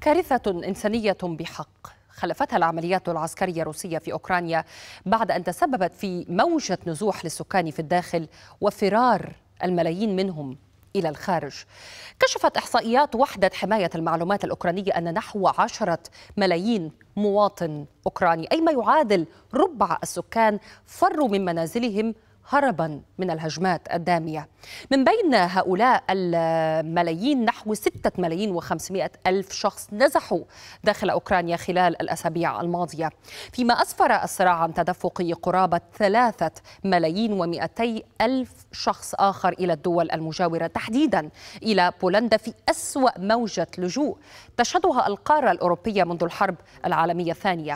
كارثة إنسانية بحق خلفتها العمليات العسكرية الروسية في أوكرانيا بعد أن تسببت في موجة نزوح للسكان في الداخل وفرار الملايين منهم إلى الخارج كشفت إحصائيات وحدة حماية المعلومات الأوكرانية أن نحو عشرة ملايين مواطن أوكراني أي ما يعادل ربع السكان فروا من منازلهم هربا من الهجمات الدامية من بين هؤلاء الملايين نحو 6 ملايين و500 ألف شخص نزحوا داخل أوكرانيا خلال الأسابيع الماضية فيما أسفر الصراع عن تدفق قرابة ثلاثة ملايين و200 ألف شخص آخر إلى الدول المجاورة تحديدا إلى بولندا في أسوأ موجة لجوء تشهدها القارة الأوروبية منذ الحرب العالمية الثانية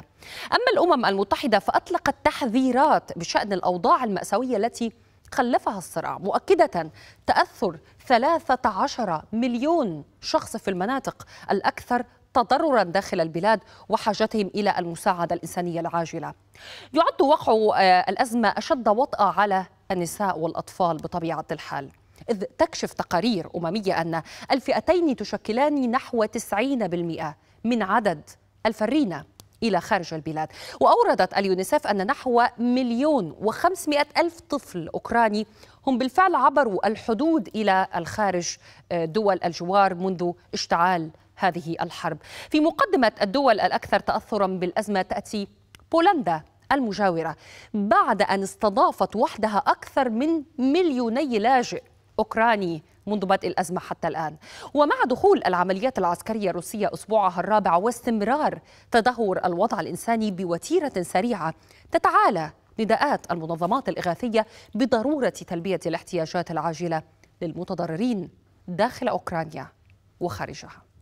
أما الأمم المتحدة فأطلقت تحذيرات بشأن الأوضاع المأساوية التي خلفها الصراع مؤكدة تأثر 13 مليون شخص في المناطق الأكثر تضررا داخل البلاد وحاجتهم الى المساعده الانسانيه العاجله. يعد وقع آه، الازمه اشد وطأة على النساء والاطفال بطبيعه الحال. إذ تكشف تقارير أممية أن الفئتين تشكلان نحو 90% من عدد الفرينة إلى خارج البلاد وأوردت اليونيسف أن نحو مليون وخمسمائة ألف طفل أوكراني هم بالفعل عبروا الحدود إلى الخارج آه، دول الجوار منذ اشتعال هذه الحرب في مقدمة الدول الأكثر تأثرا بالأزمة تأتي بولندا المجاورة بعد أن استضافت وحدها أكثر من مليوني لاجئ أوكراني منذ بدء الأزمة حتى الآن ومع دخول العمليات العسكرية الروسية أسبوعها الرابع واستمرار تدهور الوضع الإنساني بوتيرة سريعة تتعالى نداءات المنظمات الإغاثية بضرورة تلبية الاحتياجات العاجلة للمتضررين داخل أوكرانيا وخارجها